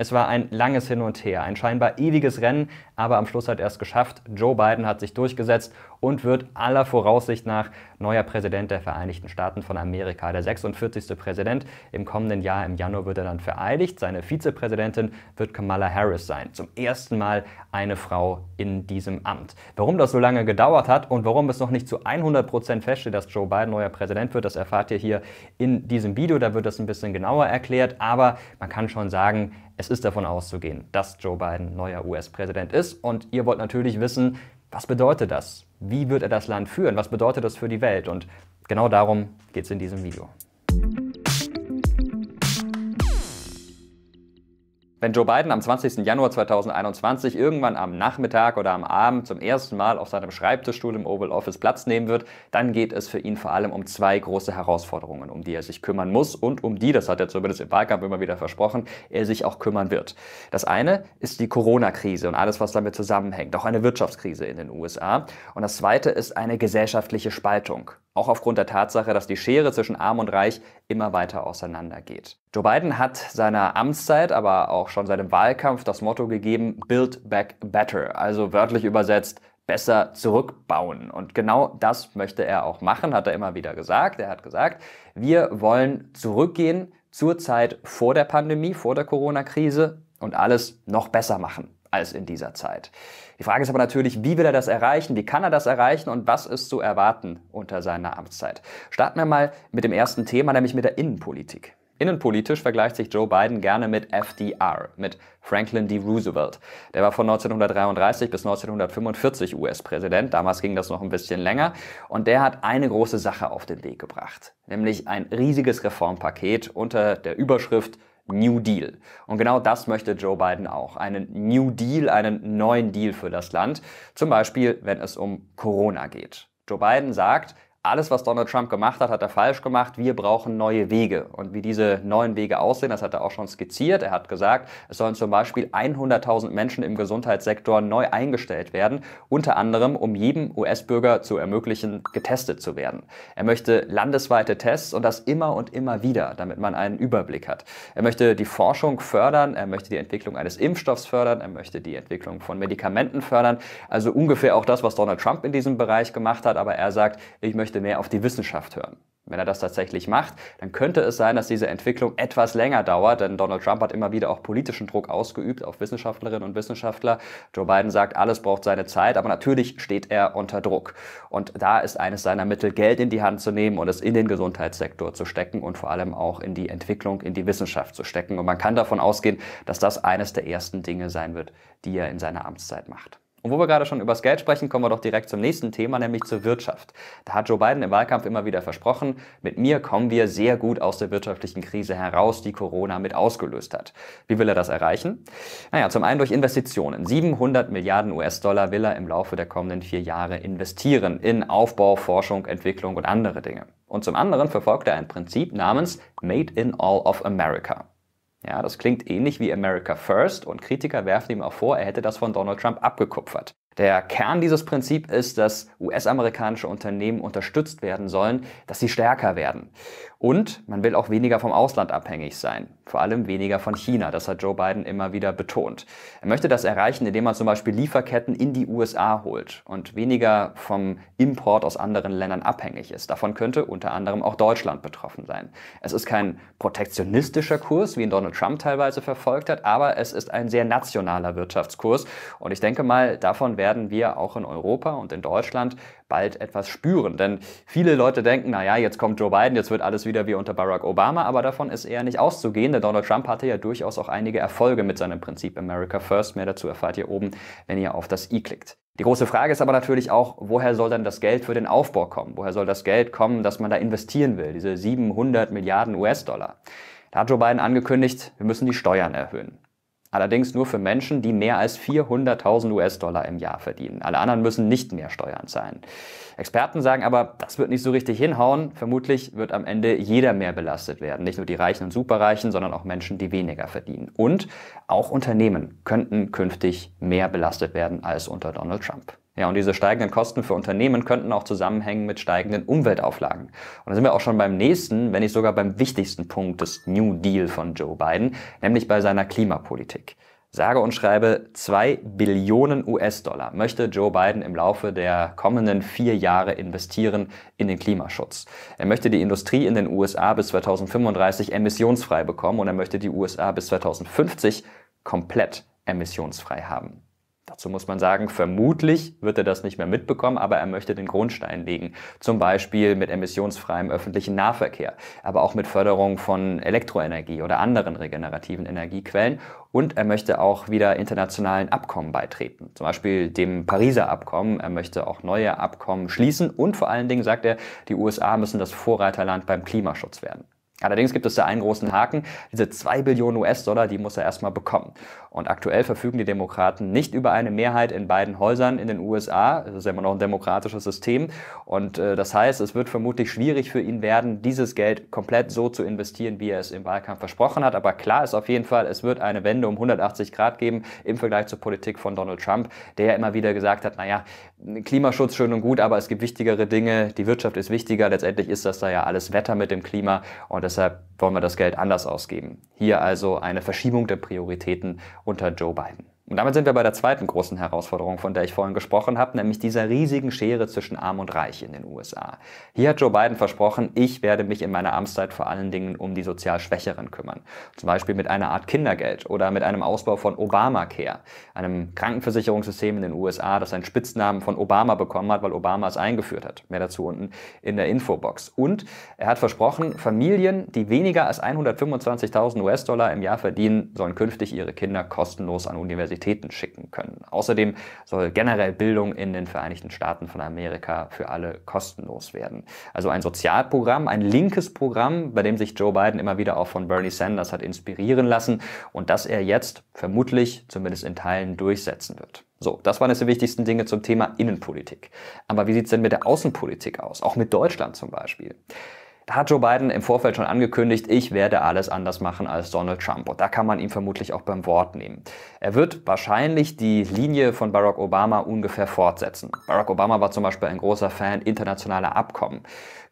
Es war ein langes Hin und Her, ein scheinbar ewiges Rennen, aber am Schluss hat er es geschafft. Joe Biden hat sich durchgesetzt und wird aller Voraussicht nach neuer Präsident der Vereinigten Staaten von Amerika. Der 46. Präsident im kommenden Jahr im Januar wird er dann vereidigt. Seine Vizepräsidentin wird Kamala Harris sein. Zum ersten Mal eine Frau in diesem Amt. Warum das so lange gedauert hat und warum es noch nicht zu 100% Prozent feststeht, dass Joe Biden neuer Präsident wird, das erfahrt ihr hier in diesem Video. Da wird das ein bisschen genauer erklärt, aber man kann schon sagen, es ist davon auszugehen, dass Joe Biden neuer US-Präsident ist. Und ihr wollt natürlich wissen, was bedeutet das? Wie wird er das Land führen? Was bedeutet das für die Welt? Und genau darum geht es in diesem Video. Wenn Joe Biden am 20. Januar 2021 irgendwann am Nachmittag oder am Abend zum ersten Mal auf seinem Schreibtischstuhl im Oval Office Platz nehmen wird, dann geht es für ihn vor allem um zwei große Herausforderungen, um die er sich kümmern muss und um die, das hat er zumindest im Wahlkampf immer wieder versprochen, er sich auch kümmern wird. Das eine ist die Corona-Krise und alles, was damit zusammenhängt, auch eine Wirtschaftskrise in den USA. Und das zweite ist eine gesellschaftliche Spaltung auch aufgrund der Tatsache, dass die Schere zwischen Arm und Reich immer weiter auseinandergeht. Joe Biden hat seiner Amtszeit, aber auch auch schon seinem Wahlkampf das Motto gegeben, Build Back Better, also wörtlich übersetzt, besser zurückbauen. Und genau das möchte er auch machen, hat er immer wieder gesagt. Er hat gesagt, wir wollen zurückgehen zur Zeit vor der Pandemie, vor der Corona-Krise und alles noch besser machen als in dieser Zeit. Die Frage ist aber natürlich, wie will er das erreichen, wie kann er das erreichen und was ist zu erwarten unter seiner Amtszeit. Starten wir mal mit dem ersten Thema, nämlich mit der Innenpolitik. Innenpolitisch vergleicht sich Joe Biden gerne mit FDR, mit Franklin D. Roosevelt. Der war von 1933 bis 1945 US-Präsident, damals ging das noch ein bisschen länger, und der hat eine große Sache auf den Weg gebracht, nämlich ein riesiges Reformpaket unter der Überschrift New Deal. Und genau das möchte Joe Biden auch. Einen New Deal, einen neuen Deal für das Land. Zum Beispiel, wenn es um Corona geht. Joe Biden sagt, alles, was Donald Trump gemacht hat, hat er falsch gemacht. Wir brauchen neue Wege. Und wie diese neuen Wege aussehen, das hat er auch schon skizziert. Er hat gesagt, es sollen zum Beispiel 100.000 Menschen im Gesundheitssektor neu eingestellt werden, unter anderem, um jedem US-Bürger zu ermöglichen, getestet zu werden. Er möchte landesweite Tests und das immer und immer wieder, damit man einen Überblick hat. Er möchte die Forschung fördern, er möchte die Entwicklung eines Impfstoffs fördern, er möchte die Entwicklung von Medikamenten fördern. Also ungefähr auch das, was Donald Trump in diesem Bereich gemacht hat. Aber er sagt, ich möchte möchte mehr auf die Wissenschaft hören. Wenn er das tatsächlich macht, dann könnte es sein, dass diese Entwicklung etwas länger dauert, denn Donald Trump hat immer wieder auch politischen Druck ausgeübt auf Wissenschaftlerinnen und Wissenschaftler. Joe Biden sagt, alles braucht seine Zeit, aber natürlich steht er unter Druck. Und da ist eines seiner Mittel, Geld in die Hand zu nehmen und es in den Gesundheitssektor zu stecken und vor allem auch in die Entwicklung, in die Wissenschaft zu stecken. Und man kann davon ausgehen, dass das eines der ersten Dinge sein wird, die er in seiner Amtszeit macht. Und wo wir gerade schon über das Geld sprechen, kommen wir doch direkt zum nächsten Thema, nämlich zur Wirtschaft. Da hat Joe Biden im Wahlkampf immer wieder versprochen, mit mir kommen wir sehr gut aus der wirtschaftlichen Krise heraus, die Corona mit ausgelöst hat. Wie will er das erreichen? Naja, zum einen durch Investitionen. 700 Milliarden US-Dollar will er im Laufe der kommenden vier Jahre investieren in Aufbau, Forschung, Entwicklung und andere Dinge. Und zum anderen verfolgt er ein Prinzip namens Made in All of America. Ja, das klingt ähnlich wie America First und Kritiker werfen ihm auch vor, er hätte das von Donald Trump abgekupfert. Der Kern dieses Prinzips ist, dass US-amerikanische Unternehmen unterstützt werden sollen, dass sie stärker werden. Und man will auch weniger vom Ausland abhängig sein, vor allem weniger von China. Das hat Joe Biden immer wieder betont. Er möchte das erreichen, indem man zum Beispiel Lieferketten in die USA holt und weniger vom Import aus anderen Ländern abhängig ist. Davon könnte unter anderem auch Deutschland betroffen sein. Es ist kein protektionistischer Kurs, wie ihn Donald Trump teilweise verfolgt hat, aber es ist ein sehr nationaler Wirtschaftskurs. Und ich denke mal, davon werden wir auch in Europa und in Deutschland bald etwas spüren. Denn viele Leute denken, naja, jetzt kommt Joe Biden, jetzt wird alles wieder wieder wie unter Barack Obama, aber davon ist eher nicht auszugehen, denn Donald Trump hatte ja durchaus auch einige Erfolge mit seinem Prinzip America First. Mehr dazu erfahrt ihr oben, wenn ihr auf das i klickt. Die große Frage ist aber natürlich auch, woher soll dann das Geld für den Aufbau kommen? Woher soll das Geld kommen, das man da investieren will, diese 700 Milliarden US-Dollar? Da hat Joe Biden angekündigt, wir müssen die Steuern erhöhen. Allerdings nur für Menschen, die mehr als 400.000 US-Dollar im Jahr verdienen. Alle anderen müssen nicht mehr Steuern zahlen. Experten sagen aber, das wird nicht so richtig hinhauen. Vermutlich wird am Ende jeder mehr belastet werden. Nicht nur die Reichen und Superreichen, sondern auch Menschen, die weniger verdienen. Und auch Unternehmen könnten künftig mehr belastet werden als unter Donald Trump. Ja, und diese steigenden Kosten für Unternehmen könnten auch zusammenhängen mit steigenden Umweltauflagen. Und da sind wir auch schon beim nächsten, wenn nicht sogar beim wichtigsten Punkt des New Deal von Joe Biden, nämlich bei seiner Klimapolitik. Sage und schreibe, zwei Billionen US-Dollar möchte Joe Biden im Laufe der kommenden vier Jahre investieren in den Klimaschutz. Er möchte die Industrie in den USA bis 2035 emissionsfrei bekommen und er möchte die USA bis 2050 komplett emissionsfrei haben. So muss man sagen, vermutlich wird er das nicht mehr mitbekommen, aber er möchte den Grundstein legen. Zum Beispiel mit emissionsfreiem öffentlichen Nahverkehr, aber auch mit Förderung von Elektroenergie oder anderen regenerativen Energiequellen. Und er möchte auch wieder internationalen Abkommen beitreten, zum Beispiel dem Pariser Abkommen. Er möchte auch neue Abkommen schließen und vor allen Dingen sagt er, die USA müssen das Vorreiterland beim Klimaschutz werden. Allerdings gibt es da einen großen Haken. Diese 2 Billionen US-Dollar, die muss er erstmal bekommen. Und aktuell verfügen die Demokraten nicht über eine Mehrheit in beiden Häusern in den USA. Das ist ja immer noch ein demokratisches System. Und äh, das heißt, es wird vermutlich schwierig für ihn werden, dieses Geld komplett so zu investieren, wie er es im Wahlkampf versprochen hat. Aber klar ist auf jeden Fall, es wird eine Wende um 180 Grad geben im Vergleich zur Politik von Donald Trump, der ja immer wieder gesagt hat, naja, Klimaschutz schön und gut, aber es gibt wichtigere Dinge, die Wirtschaft ist wichtiger. Letztendlich ist das da ja alles Wetter mit dem Klima. Und deshalb wollen wir das Geld anders ausgeben. Hier also eine Verschiebung der Prioritäten unter Joe Biden. Und damit sind wir bei der zweiten großen Herausforderung, von der ich vorhin gesprochen habe, nämlich dieser riesigen Schere zwischen Arm und Reich in den USA. Hier hat Joe Biden versprochen, ich werde mich in meiner Amtszeit vor allen Dingen um die sozial Schwächeren kümmern. Zum Beispiel mit einer Art Kindergeld oder mit einem Ausbau von Obamacare, einem Krankenversicherungssystem in den USA, das einen Spitznamen von Obama bekommen hat, weil Obama es eingeführt hat. Mehr dazu unten in der Infobox. Und er hat versprochen, Familien, die weniger als 125.000 US-Dollar im Jahr verdienen, sollen künftig ihre Kinder kostenlos an Universitäten Universitäten schicken können. Außerdem soll generell Bildung in den Vereinigten Staaten von Amerika für alle kostenlos werden. Also ein Sozialprogramm, ein linkes Programm, bei dem sich Joe Biden immer wieder auch von Bernie Sanders hat inspirieren lassen und das er jetzt vermutlich zumindest in Teilen durchsetzen wird. So, das waren jetzt die wichtigsten Dinge zum Thema Innenpolitik. Aber wie sieht es denn mit der Außenpolitik aus? Auch mit Deutschland zum Beispiel. Da hat Joe Biden im Vorfeld schon angekündigt, ich werde alles anders machen als Donald Trump. Und da kann man ihn vermutlich auch beim Wort nehmen. Er wird wahrscheinlich die Linie von Barack Obama ungefähr fortsetzen. Barack Obama war zum Beispiel ein großer Fan internationaler Abkommen,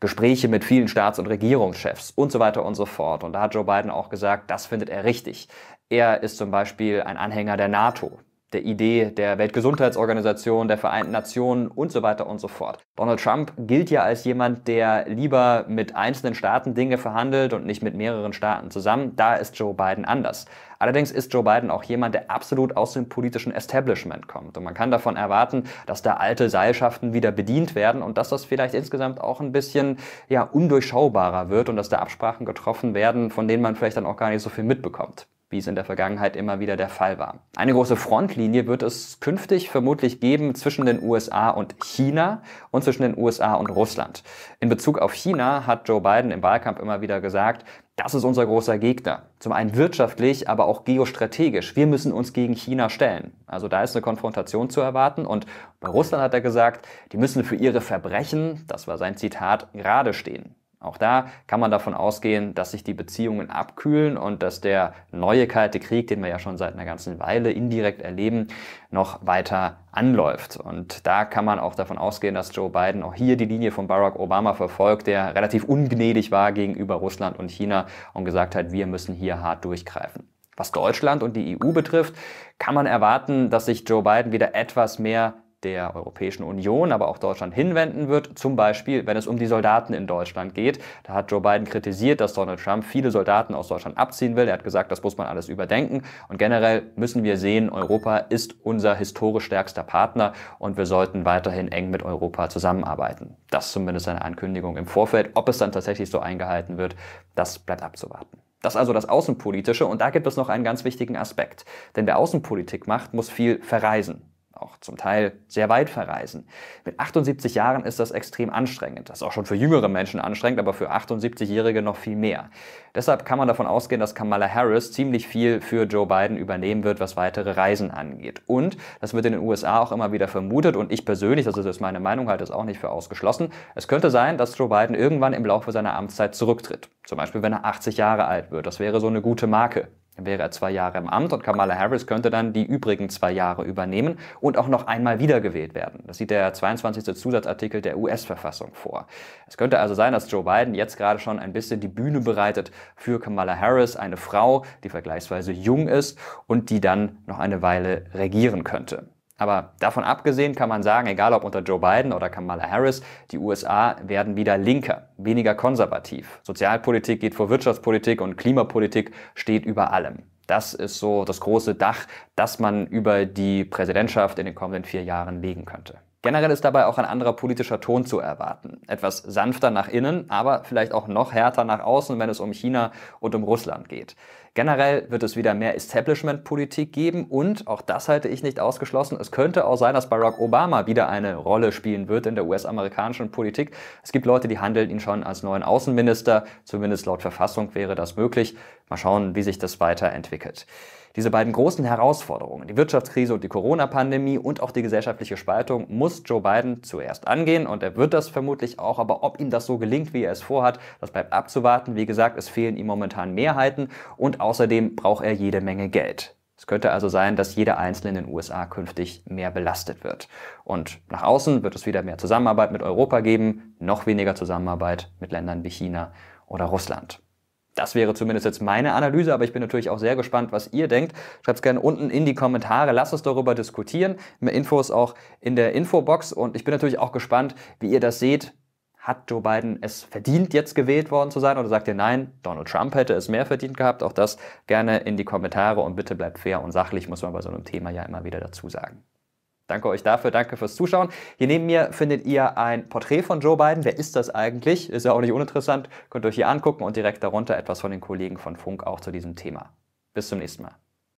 Gespräche mit vielen Staats- und Regierungschefs und so weiter und so fort. Und da hat Joe Biden auch gesagt, das findet er richtig. Er ist zum Beispiel ein Anhänger der NATO der Idee der Weltgesundheitsorganisation, der Vereinten Nationen und so weiter und so fort. Donald Trump gilt ja als jemand, der lieber mit einzelnen Staaten Dinge verhandelt und nicht mit mehreren Staaten zusammen. Da ist Joe Biden anders. Allerdings ist Joe Biden auch jemand, der absolut aus dem politischen Establishment kommt. Und man kann davon erwarten, dass da alte Seilschaften wieder bedient werden und dass das vielleicht insgesamt auch ein bisschen ja, undurchschaubarer wird und dass da Absprachen getroffen werden, von denen man vielleicht dann auch gar nicht so viel mitbekommt wie es in der Vergangenheit immer wieder der Fall war. Eine große Frontlinie wird es künftig vermutlich geben zwischen den USA und China und zwischen den USA und Russland. In Bezug auf China hat Joe Biden im Wahlkampf immer wieder gesagt, das ist unser großer Gegner. Zum einen wirtschaftlich, aber auch geostrategisch. Wir müssen uns gegen China stellen. Also da ist eine Konfrontation zu erwarten. Und bei Russland hat er gesagt, die müssen für ihre Verbrechen, das war sein Zitat, gerade stehen. Auch da kann man davon ausgehen, dass sich die Beziehungen abkühlen und dass der neue Kalte Krieg, den wir ja schon seit einer ganzen Weile indirekt erleben, noch weiter anläuft. Und da kann man auch davon ausgehen, dass Joe Biden auch hier die Linie von Barack Obama verfolgt, der relativ ungnädig war gegenüber Russland und China und gesagt hat, wir müssen hier hart durchgreifen. Was Deutschland und die EU betrifft, kann man erwarten, dass sich Joe Biden wieder etwas mehr der Europäischen Union, aber auch Deutschland hinwenden wird. Zum Beispiel, wenn es um die Soldaten in Deutschland geht. Da hat Joe Biden kritisiert, dass Donald Trump viele Soldaten aus Deutschland abziehen will. Er hat gesagt, das muss man alles überdenken. Und generell müssen wir sehen, Europa ist unser historisch stärkster Partner und wir sollten weiterhin eng mit Europa zusammenarbeiten. Das ist zumindest eine Ankündigung im Vorfeld. Ob es dann tatsächlich so eingehalten wird, das bleibt abzuwarten. Das ist also das Außenpolitische und da gibt es noch einen ganz wichtigen Aspekt. Denn wer Außenpolitik macht, muss viel verreisen auch zum Teil sehr weit verreisen. Mit 78 Jahren ist das extrem anstrengend. Das ist auch schon für jüngere Menschen anstrengend, aber für 78-Jährige noch viel mehr. Deshalb kann man davon ausgehen, dass Kamala Harris ziemlich viel für Joe Biden übernehmen wird, was weitere Reisen angeht. Und das wird in den USA auch immer wieder vermutet und ich persönlich, das ist jetzt meine Meinung, halte es auch nicht für ausgeschlossen. Es könnte sein, dass Joe Biden irgendwann im Laufe seiner Amtszeit zurücktritt. Zum Beispiel, wenn er 80 Jahre alt wird. Das wäre so eine gute Marke. Dann wäre er zwei Jahre im Amt und Kamala Harris könnte dann die übrigen zwei Jahre übernehmen und auch noch einmal wiedergewählt werden. Das sieht der 22. Zusatzartikel der US-Verfassung vor. Es könnte also sein, dass Joe Biden jetzt gerade schon ein bisschen die Bühne bereitet für Kamala Harris, eine Frau, die vergleichsweise jung ist und die dann noch eine Weile regieren könnte. Aber davon abgesehen kann man sagen, egal ob unter Joe Biden oder Kamala Harris, die USA werden wieder linker, weniger konservativ. Sozialpolitik geht vor Wirtschaftspolitik und Klimapolitik steht über allem. Das ist so das große Dach, das man über die Präsidentschaft in den kommenden vier Jahren legen könnte. Generell ist dabei auch ein anderer politischer Ton zu erwarten. Etwas sanfter nach innen, aber vielleicht auch noch härter nach außen, wenn es um China und um Russland geht. Generell wird es wieder mehr Establishment-Politik geben und, auch das halte ich nicht ausgeschlossen, es könnte auch sein, dass Barack Obama wieder eine Rolle spielen wird in der US-amerikanischen Politik. Es gibt Leute, die handeln ihn schon als neuen Außenminister. Zumindest laut Verfassung wäre das möglich. Mal schauen, wie sich das weiterentwickelt. Diese beiden großen Herausforderungen, die Wirtschaftskrise und die Corona-Pandemie und auch die gesellschaftliche Spaltung, muss Joe Biden zuerst angehen und er wird das vermutlich auch, aber ob ihm das so gelingt, wie er es vorhat, das bleibt abzuwarten. Wie gesagt, es fehlen ihm momentan Mehrheiten und außerdem braucht er jede Menge Geld. Es könnte also sein, dass jeder Einzelne in den USA künftig mehr belastet wird. Und nach außen wird es wieder mehr Zusammenarbeit mit Europa geben, noch weniger Zusammenarbeit mit Ländern wie China oder Russland. Das wäre zumindest jetzt meine Analyse, aber ich bin natürlich auch sehr gespannt, was ihr denkt. Schreibt es gerne unten in die Kommentare, lasst uns darüber diskutieren. Mehr Infos auch in der Infobox und ich bin natürlich auch gespannt, wie ihr das seht. Hat Joe Biden es verdient, jetzt gewählt worden zu sein? Oder sagt ihr nein, Donald Trump hätte es mehr verdient gehabt? Auch das gerne in die Kommentare und bitte bleibt fair und sachlich, muss man bei so einem Thema ja immer wieder dazu sagen. Danke euch dafür, danke fürs Zuschauen. Hier neben mir findet ihr ein Porträt von Joe Biden. Wer ist das eigentlich? Ist ja auch nicht uninteressant. Könnt ihr euch hier angucken und direkt darunter etwas von den Kollegen von Funk auch zu diesem Thema. Bis zum nächsten Mal.